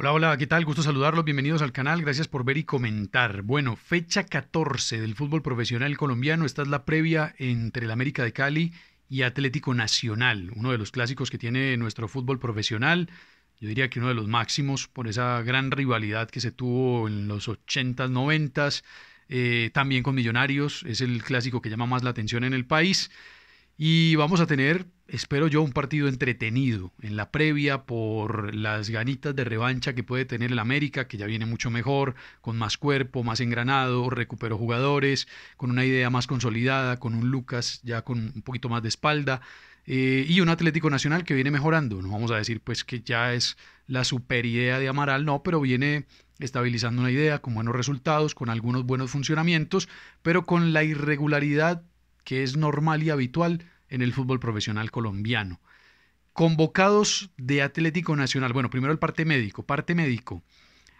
Hola, hola, ¿qué tal? Gusto saludarlos, bienvenidos al canal, gracias por ver y comentar. Bueno, fecha 14 del fútbol profesional colombiano, esta es la previa entre el América de Cali y Atlético Nacional, uno de los clásicos que tiene nuestro fútbol profesional, yo diría que uno de los máximos por esa gran rivalidad que se tuvo en los 80s, 90s, eh, también con Millonarios, es el clásico que llama más la atención en el país. Y vamos a tener, espero yo, un partido entretenido en la previa por las ganitas de revancha que puede tener el América, que ya viene mucho mejor, con más cuerpo, más engranado, recuperó jugadores, con una idea más consolidada, con un Lucas ya con un poquito más de espalda. Eh, y un Atlético Nacional que viene mejorando. No vamos a decir pues que ya es la super idea de Amaral, no, pero viene estabilizando una idea con buenos resultados, con algunos buenos funcionamientos, pero con la irregularidad que es normal y habitual en el fútbol profesional colombiano. Convocados de Atlético Nacional. Bueno, primero el parte médico. Parte médico.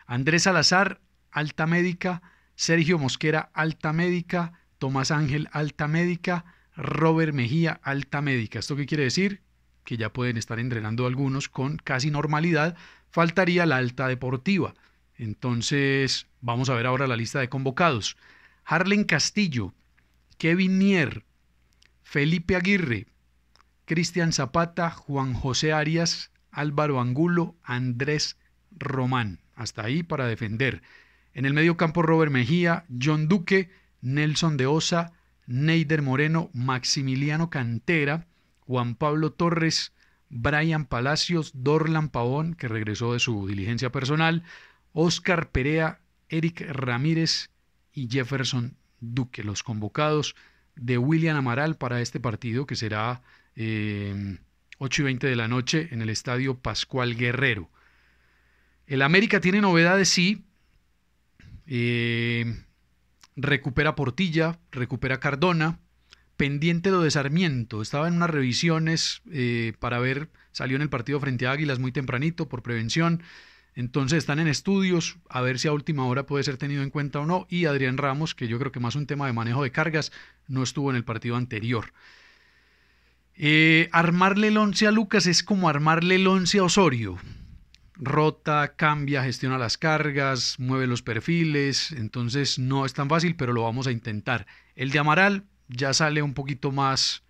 Andrés Salazar, alta médica. Sergio Mosquera, alta médica. Tomás Ángel, alta médica. Robert Mejía, alta médica. ¿Esto qué quiere decir? Que ya pueden estar entrenando algunos con casi normalidad. Faltaría la alta deportiva. Entonces, vamos a ver ahora la lista de convocados. Harlen Castillo, Kevin Nier, Felipe Aguirre, Cristian Zapata, Juan José Arias, Álvaro Angulo, Andrés Román. Hasta ahí para defender. En el medio campo Robert Mejía, John Duque, Nelson de Osa, Neider Moreno, Maximiliano Cantera, Juan Pablo Torres, Brian Palacios, Dorlan Pavón, que regresó de su diligencia personal, Oscar Perea, Eric Ramírez y Jefferson Duque, los convocados de William Amaral para este partido que será 8 em, y 20 de la noche en el estadio Pascual Guerrero. El América tiene novedades, sí. Em, recupera Portilla, recupera Cardona. Pendiente lo de Sarmiento. Estaba en unas revisiones eh, para ver, salió en el partido frente a Águilas muy tempranito por prevención. Entonces están en estudios, a ver si a última hora puede ser tenido en cuenta o no. Y Adrián Ramos, que yo creo que más un tema de manejo de cargas, no estuvo en el partido anterior. Eh, armarle el a Lucas es como armarle el once a Osorio. Rota, cambia, gestiona las cargas, mueve los perfiles. Entonces no es tan fácil, pero lo vamos a intentar. El de Amaral ya sale un poquito más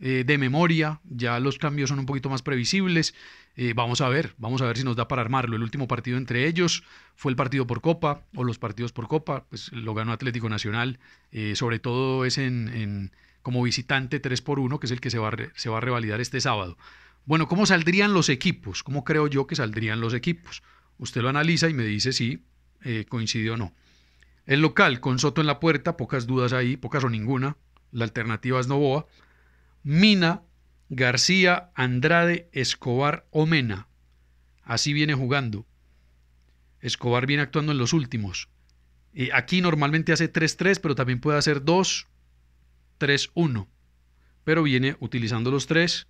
eh, de memoria, ya los cambios son un poquito más previsibles. Eh, vamos a ver, vamos a ver si nos da para armarlo. El último partido entre ellos fue el partido por Copa o los partidos por Copa, pues lo ganó Atlético Nacional, eh, sobre todo es en, como visitante 3 por 1, que es el que se va, se va a revalidar este sábado. Bueno, ¿cómo saldrían los equipos? ¿Cómo creo yo que saldrían los equipos? Usted lo analiza y me dice si eh, coincide o no. El local, con Soto en la puerta, pocas dudas ahí, pocas o ninguna. La alternativa es Novoa. Mina García Andrade Escobar Omena. Así viene jugando. Escobar viene actuando en los últimos. Eh, aquí normalmente hace 3-3, pero también puede hacer 2, 3-1. Pero viene utilizando los 3.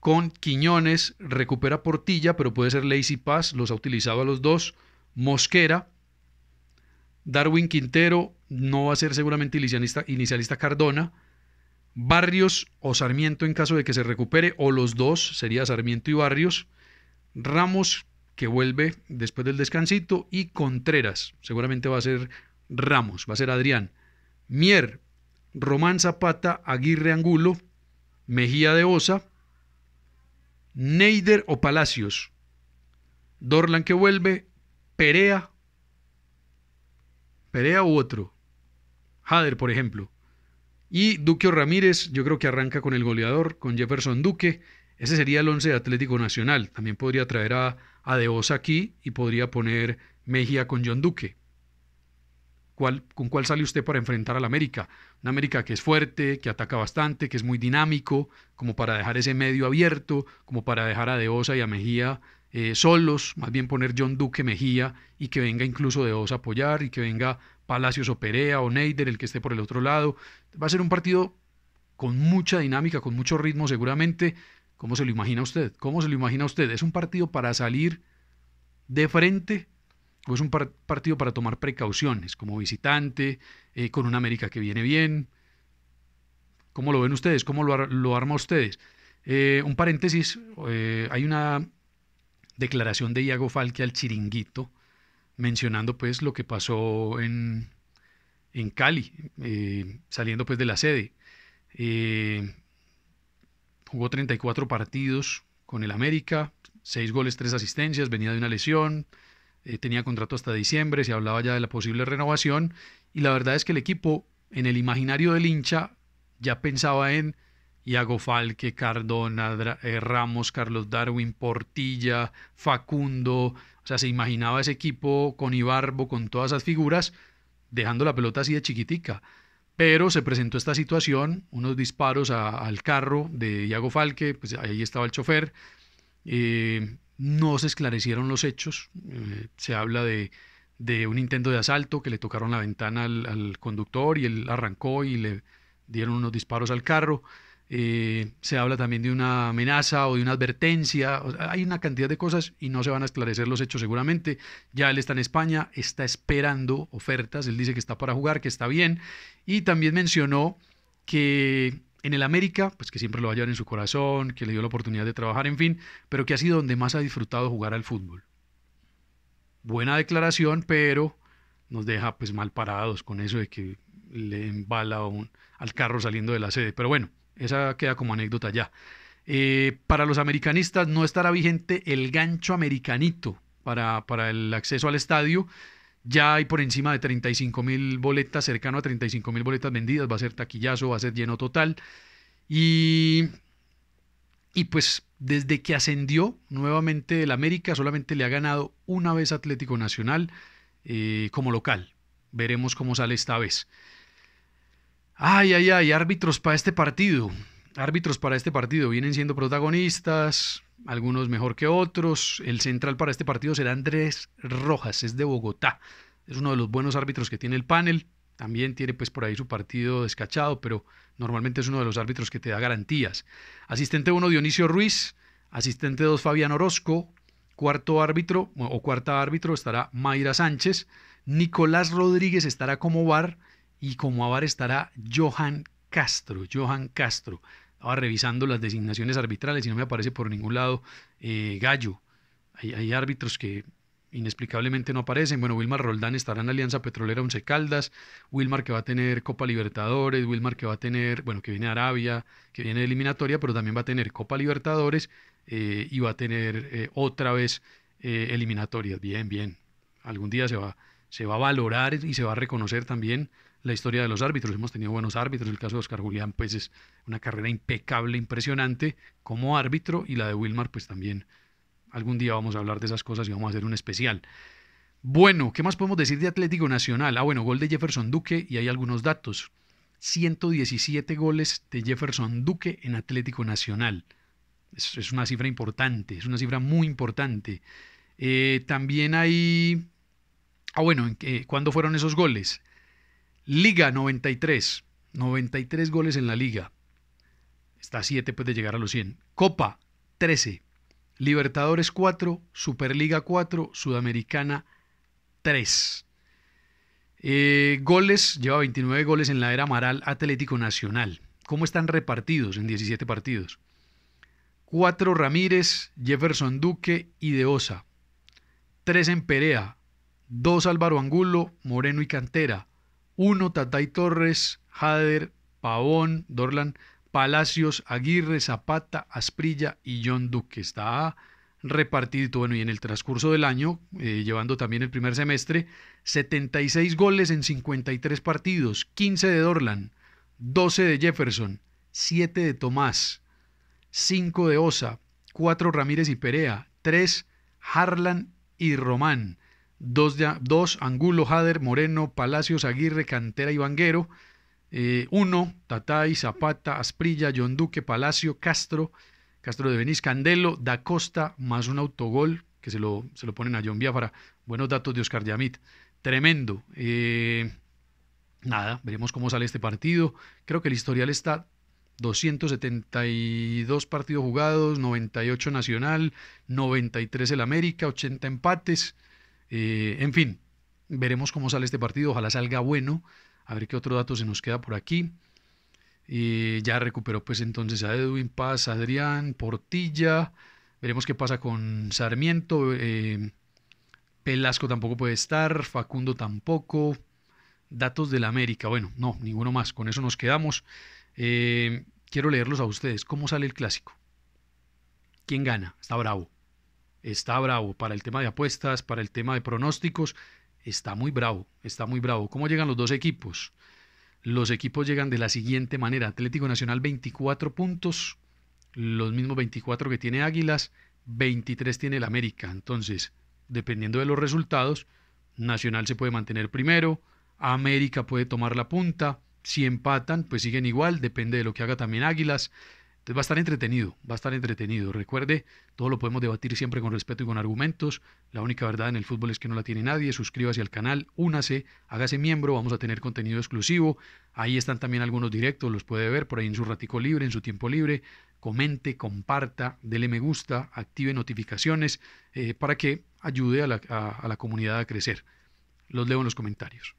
Con Quiñones recupera Portilla, pero puede ser Lazy Paz, los ha utilizado a los dos. Mosquera, Darwin Quintero, no va a ser seguramente inicialista Cardona. Barrios o Sarmiento en caso de que se recupere, o los dos, sería Sarmiento y Barrios, Ramos que vuelve después del descansito y Contreras, seguramente va a ser Ramos, va a ser Adrián, Mier, Román Zapata, Aguirre Angulo, Mejía de Osa, Neider o Palacios, Dorlan que vuelve, Perea, Perea u otro, Jader, por ejemplo, y Duque Ramírez, yo creo que arranca con el goleador, con Jefferson Duque. Ese sería el 11 de Atlético Nacional. También podría traer a, a aquí y podría poner Mejía con John Duque. ¿Cuál, ¿Con cuál sale usted para enfrentar al América? Una América que es fuerte, que ataca bastante, que es muy dinámico, como para dejar ese medio abierto, como para dejar a De y a Mejía eh, solos, más bien poner John Duque Mejía y que venga incluso de dos a apoyar y que venga Palacios o Perea o Neider, el que esté por el otro lado. Va a ser un partido con mucha dinámica, con mucho ritmo seguramente. ¿Cómo se lo imagina usted? ¿Cómo se lo imagina usted? ¿Es un partido para salir de frente o es un partido para tomar precauciones como visitante, eh, con una América que viene bien? ¿Cómo lo ven ustedes? ¿Cómo lo, arma ustedes? Eh, un paréntesis, hay una declaración de Iago Falque al chiringuito, mencionando pues lo que pasó en, en Cali, eh, saliendo pues de la sede. Eh, jugó 34 partidos con el América, 6 goles, 3 asistencias, venía de una lesión, eh, tenía contrato hasta diciembre, se hablaba ya de la posible renovación y la verdad es que el equipo en el imaginario del hincha ya pensaba en Iago Falque, Cardona, eh, Ramos, Carlos Darwin, Portilla, Facundo. O sea, se imaginaba ese equipo con Ibarbo, con todas esas figuras, dejando la pelota así de chiquitica. Pero se presentó esta situación, unos disparos al carro de Iago Falque, pues ahí estaba el chofer. Eh, no se esclarecieron los hechos. Eh, se habla de, un intento de asalto que le tocaron la ventana al, al conductor y él arrancó y le dieron unos disparos al carro. Eh, se habla también de una amenaza o de una advertencia, hay una cantidad de cosas y no se van a esclarecer los hechos seguramente. Ya él está en España, está esperando ofertas, él dice que está para jugar, que está bien, y también mencionó que en el América, pues que siempre lo va a llevar en su corazón, que le dio la oportunidad de trabajar, en fin, pero que ha sido donde más ha disfrutado jugar al fútbol. Buena declaración, pero nos deja pues mal parados con eso de que le embala al carro saliendo de la sede. Pero bueno, esa queda como anécdota ya. Eh, para los americanistas no estará vigente el gancho americanito para, el acceso al estadio. Ya hay por encima de 35 mil boletas, cercano a 35 mil boletas vendidas. Va a ser taquillazo, va a ser lleno total. Y, y pues desde que ascendió nuevamente el América, solamente le ha ganado una vez Atlético Nacional eh, como local. Veremos cómo sale esta vez. Ay, ay, ay, árbitros para este partido. Árbitros para este partido vienen siendo protagonistas, algunos mejor que otros. El central para este partido será Andrés Rojas, es de Bogotá. Es uno de los buenos árbitros que tiene el panel. También tiene pues por ahí su partido descachado, pero normalmente es uno de los árbitros que te da garantías. Asistente 1 Dionisio Ruiz, asistente 2 Fabián Orozco, cuarto árbitro o cuarta árbitro estará Mayra Sánchez, Nicolás Rodríguez estará como VAR y como avar estará Johan Castro, Johan Castro. Estaba revisando las designaciones arbitrales y no me aparece por ningún lado eh, Gallo. Hay, árbitros que inexplicablemente no aparecen. Bueno, Wilmar Roldán estará en Alianza Petrolera Once Caldas, Wilmar que va a tener Copa Libertadores, Wilmar que va a tener, bueno, que viene Arabia, que viene eliminatoria, pero también va a tener Copa Libertadores eh, y va a tener eh, otra vez eliminatorias. Bien, bien. Algún día se va, se va a valorar y se va a reconocer también la historia de los árbitros. Hemos tenido buenos árbitros. El caso de Oscar Julián, pues es una carrera impecable, impresionante como árbitro. Y la de Wilmar, pues también algún día vamos a hablar de esas cosas y vamos a hacer un especial. Bueno, ¿qué más podemos decir de Atlético Nacional? Ah, bueno, gol de Jefferson Duque y hay algunos datos. 117 goles de Jefferson Duque en Atlético Nacional. Es, una cifra importante, es una cifra muy importante. Eh, también hay... Ah, bueno, ¿cuándo fueron esos goles? Liga 93, 93 goles en la liga. Está a 7 puede de llegar a los 100. Copa 13, Libertadores 4, Superliga 4, Sudamericana 3. Eh, goles, lleva 29 goles en la era Amaral Atlético Nacional. ¿Cómo están repartidos en 17 partidos? 4 Ramírez, Jefferson Duque y Deosa. 3 en Perea, 2 Álvaro Angulo, Moreno y Cantera, 1, Tatay Torres, Jader, Pavón, Dorlan, Palacios, Aguirre, Zapata, Asprilla y John Duque. Está repartido, bueno, y en el transcurso del año, eh, llevando también el primer semestre, 76 goles en 53 partidos, 15 de Dorlan, 12 de Jefferson, 7 de Tomás, 5 de Osa, 4 Ramírez y Perea, 3 Harlan y Román, 2, dos Angulo, Jader, Moreno, Palacios, Aguirre, Cantera y Vanguero. 1, eh, Tatay, Zapata, Asprilla, John Duque, Palacio, Castro, Castro de Benítez, Candelo, Da Costa, más un autogol que se lo, se lo ponen a John Biafara. Buenos datos de Oscar Yamit. Tremendo. Eh, nada, veremos cómo sale este partido. Creo que el historial está 272 partidos jugados, 98 Nacional, 93 el América, 80 empates. Eh, en fin, veremos cómo sale este partido. Ojalá salga bueno. A ver qué otro dato se nos queda por aquí. Eh, ya recuperó pues entonces a Edwin Paz, Adrián, Portilla. Veremos qué pasa con Sarmiento. Eh, Pelasco tampoco puede estar. Facundo tampoco. Datos de la América. Bueno, no, ninguno más. Con eso nos quedamos. quiero leerlos a ustedes. ¿Cómo sale el clásico? ¿Quién gana? Está bravo está bravo. Para el tema de apuestas, para el tema de pronósticos, está muy bravo, está muy bravo. ¿Cómo llegan los dos equipos? Los equipos llegan de la siguiente manera. Atlético Nacional 24 puntos, los mismos 24 que tiene Águilas, 23 tiene el América. Entonces, dependiendo de los resultados, Nacional se puede mantener primero, América puede tomar la punta, si empatan, pues siguen igual, depende de lo que haga también Águilas. Entonces va a estar entretenido, va a estar entretenido. Recuerde, todo lo podemos debatir siempre con respeto y con argumentos. La única verdad en el fútbol es que no la tiene nadie. Suscríbase al canal, únase, hágase miembro, vamos a tener contenido exclusivo. Ahí están también algunos directos, los puede ver por ahí en su ratico libre, en su tiempo libre. Comente, comparta, dele me gusta, active notificaciones eh, para que ayude a la, a la comunidad a crecer. Los leo en los comentarios.